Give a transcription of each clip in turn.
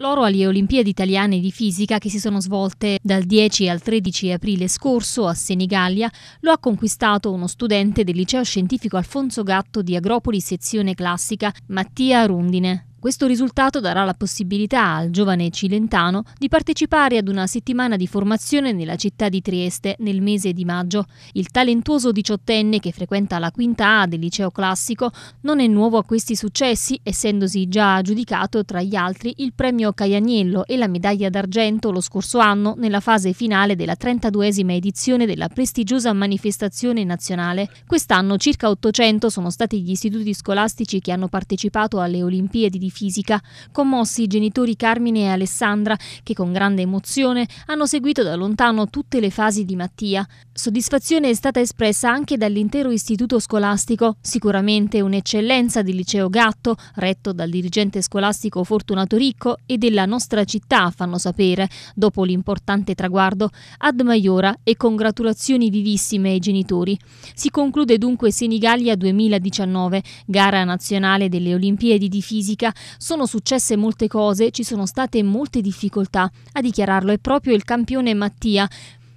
Loro alle Olimpiadi italiane di fisica che si sono svolte dal 10 al 13 aprile scorso a Senigallia lo ha conquistato uno studente del liceo scientifico Alfonso Gatto di Agropoli sezione classica Mattia Rundine. Questo risultato darà la possibilità al giovane cilentano di partecipare ad una settimana di formazione nella città di Trieste nel mese di maggio. Il talentuoso diciottenne che frequenta la quinta A del liceo classico non è nuovo a questi successi, essendosi già aggiudicato tra gli altri il premio Caianiello e la medaglia d'argento lo scorso anno nella fase finale della 32esima edizione della prestigiosa manifestazione nazionale. Quest'anno circa 800 sono stati gli istituti scolastici che hanno partecipato alle Olimpiadi di di fisica. Commossi i genitori Carmine e Alessandra, che con grande emozione hanno seguito da lontano tutte le fasi di Mattia. Soddisfazione è stata espressa anche dall'intero istituto scolastico, sicuramente un'eccellenza del liceo Gatto, retto dal dirigente scolastico Fortunato Ricco e della nostra città, fanno sapere, dopo l'importante traguardo, ad Maiora e congratulazioni vivissime ai genitori. Si conclude dunque Senigallia 2019, gara nazionale delle Olimpiadi di fisica, sono successe molte cose, ci sono state molte difficoltà. A dichiararlo è proprio il campione Mattia.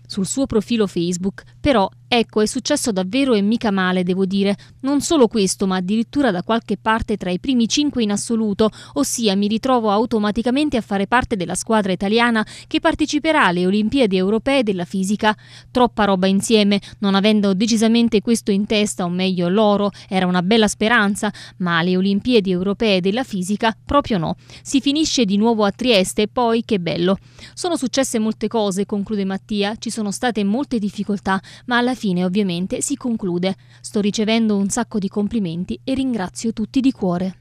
Sul suo profilo Facebook, però, Ecco, è successo davvero e mica male, devo dire. Non solo questo, ma addirittura da qualche parte tra i primi cinque in assoluto, ossia mi ritrovo automaticamente a fare parte della squadra italiana che parteciperà alle Olimpiadi europee della fisica. Troppa roba insieme, non avendo decisamente questo in testa, o meglio l'oro, era una bella speranza, ma alle Olimpiadi europee della fisica proprio no. Si finisce di nuovo a Trieste e poi che bello. Sono successe molte cose, conclude Mattia, ci sono state molte difficoltà, ma alla fine fine ovviamente si conclude. Sto ricevendo un sacco di complimenti e ringrazio tutti di cuore.